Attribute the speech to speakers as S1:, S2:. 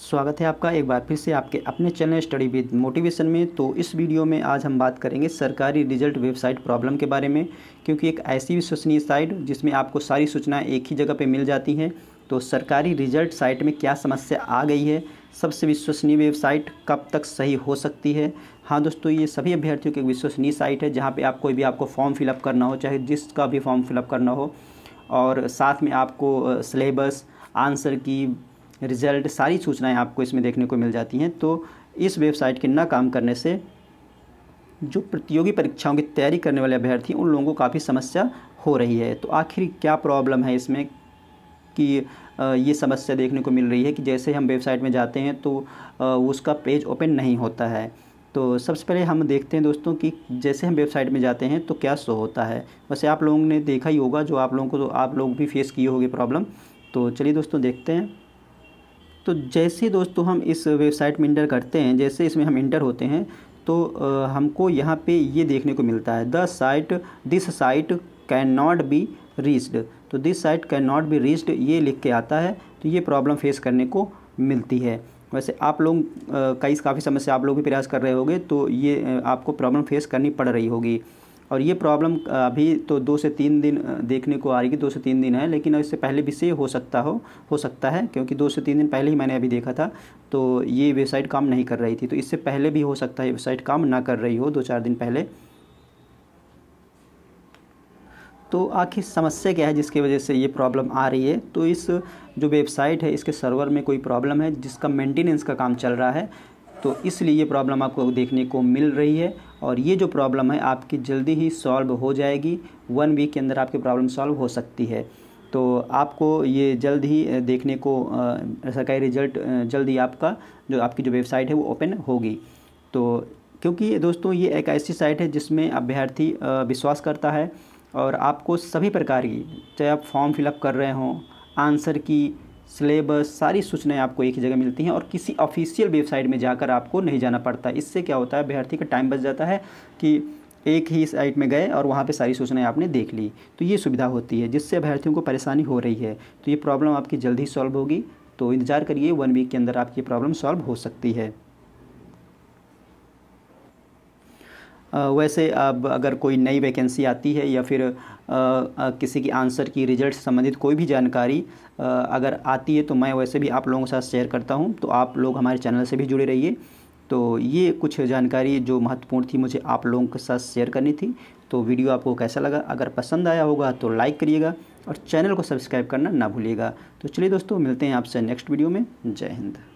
S1: स्वागत है आपका एक बार फिर से आपके अपने चैनल स्टडी विद मोटिवेशन में तो इस वीडियो में आज हम बात करेंगे सरकारी रिजल्ट वेबसाइट प्रॉब्लम के बारे में क्योंकि एक ऐसी विश्वसनीय साइट जिसमें आपको सारी सूचनाएं एक ही जगह पे मिल जाती हैं तो सरकारी रिजल्ट साइट में क्या समस्या आ गई है सबसे विश्वसनीय वेबसाइट कब तक सही हो सकती है हाँ दोस्तों ये सभी अभ्यर्थियों की विश्वसनीय साइट है जहाँ पर आप कोई भी आपको फॉर्म फिलअप करना हो चाहे जिसका भी फॉर्म फिलअप करना हो और साथ में आपको सिलेबस आंसर की रिजल्ट सारी सूचनाएं आपको इसमें देखने को मिल जाती हैं तो इस वेबसाइट के ना काम करने से जो प्रतियोगी परीक्षाओं की तैयारी करने वाले अभ्यर्थी उन लोगों को काफ़ी समस्या हो रही है तो आखिर क्या प्रॉब्लम है इसमें कि ये समस्या देखने को मिल रही है कि जैसे हम वेबसाइट में जाते हैं तो उसका पेज ओपन नहीं होता है तो सबसे पहले हम देखते हैं दोस्तों कि जैसे हम वेबसाइट में जाते हैं तो क्या शो होता है वैसे आप लोगों ने देखा ही होगा जो आप लोगों को तो आप लोग भी फेस किए होगी प्रॉब्लम तो चलिए दोस्तों देखते हैं तो जैसे दोस्तों हम इस वेबसाइट में इंटर करते हैं जैसे इसमें हम इंटर होते हैं तो हमको यहाँ पे ये देखने को मिलता है the site this site can not be reached तो this site can not be reached ये लिख के आता है तो ये प्रॉब्लम फेस करने को मिलती है वैसे आप लोग कई काफ़ी समय से आप लोग भी प्रयास कर रहे होगे तो ये आपको प्रॉब्लम फेस करनी पड़ रही होगी और ये प्रॉब्लम अभी तो दो से तीन दिन देखने को आ रही है दो से तीन दिन है लेकिन इससे पहले भी से हो सकता हो हो सकता है क्योंकि दो से तीन दिन पहले ही मैंने अभी देखा था तो ये वेबसाइट काम नहीं कर रही थी तो इससे पहले भी हो सकता है वेबसाइट काम ना कर रही हो दो चार दिन पहले तो आखिर समस्या क्या है जिसकी वजह से ये प्रॉब्लम आ रही है तो इस जो वेबसाइट है इसके सर्वर में कोई प्रॉब्लम है जिसका मेंटेनेंस का काम चल रहा है तो इसलिए ये प्रॉब्लम आपको देखने को मिल रही है और ये जो प्रॉब्लम है आपकी जल्दी ही सॉल्व हो जाएगी वन वीक के अंदर आपकी प्रॉब्लम सॉल्व हो सकती है तो आपको ये जल्द ही देखने को सरकारी रिजल्ट जल्द ही आपका जो आपकी जो वेबसाइट है वो ओपन होगी तो क्योंकि दोस्तों ये एक ऐसी साइट है जिसमें अभ्यर्थी विश्वास करता है और आपको सभी प्रकार की चाहे आप फॉर्म फिलअप कर रहे हों आंसर की सिलेबस सारी सूचनाएं आपको एक ही जगह मिलती हैं और किसी ऑफिशियल वेबसाइट में जाकर आपको नहीं जाना पड़ता इससे क्या होता है अभ्यर्थी का टाइम बच जाता है कि एक ही साइट में गए और वहाँ पे सारी सूचनाएं आपने देख ली तो ये सुविधा होती है जिससे अभ्यर्थियों को परेशानी हो रही है तो ये प्रॉब्लम आपकी जल्द ही सॉल्व होगी तो इंतज़ार करिए वन वीक के अंदर आपकी प्रॉब्लम सॉल्व हो सकती है वैसे अब अगर कोई नई वैकेंसी आती है या फिर किसी की आंसर की रिजल्ट संबंधित कोई भी जानकारी अगर आती है तो मैं वैसे भी आप लोगों के साथ शेयर करता हूँ तो आप लोग हमारे चैनल से भी जुड़े रहिए तो ये कुछ जानकारी जो महत्वपूर्ण थी मुझे आप लोगों के साथ शेयर करनी थी तो वीडियो आपको कैसा लगा अगर पसंद आया होगा तो लाइक करिएगा और चैनल को सब्सक्राइब करना ना भूलिएगा तो चलिए दोस्तों मिलते हैं आपसे नेक्स्ट वीडियो में जय हिंद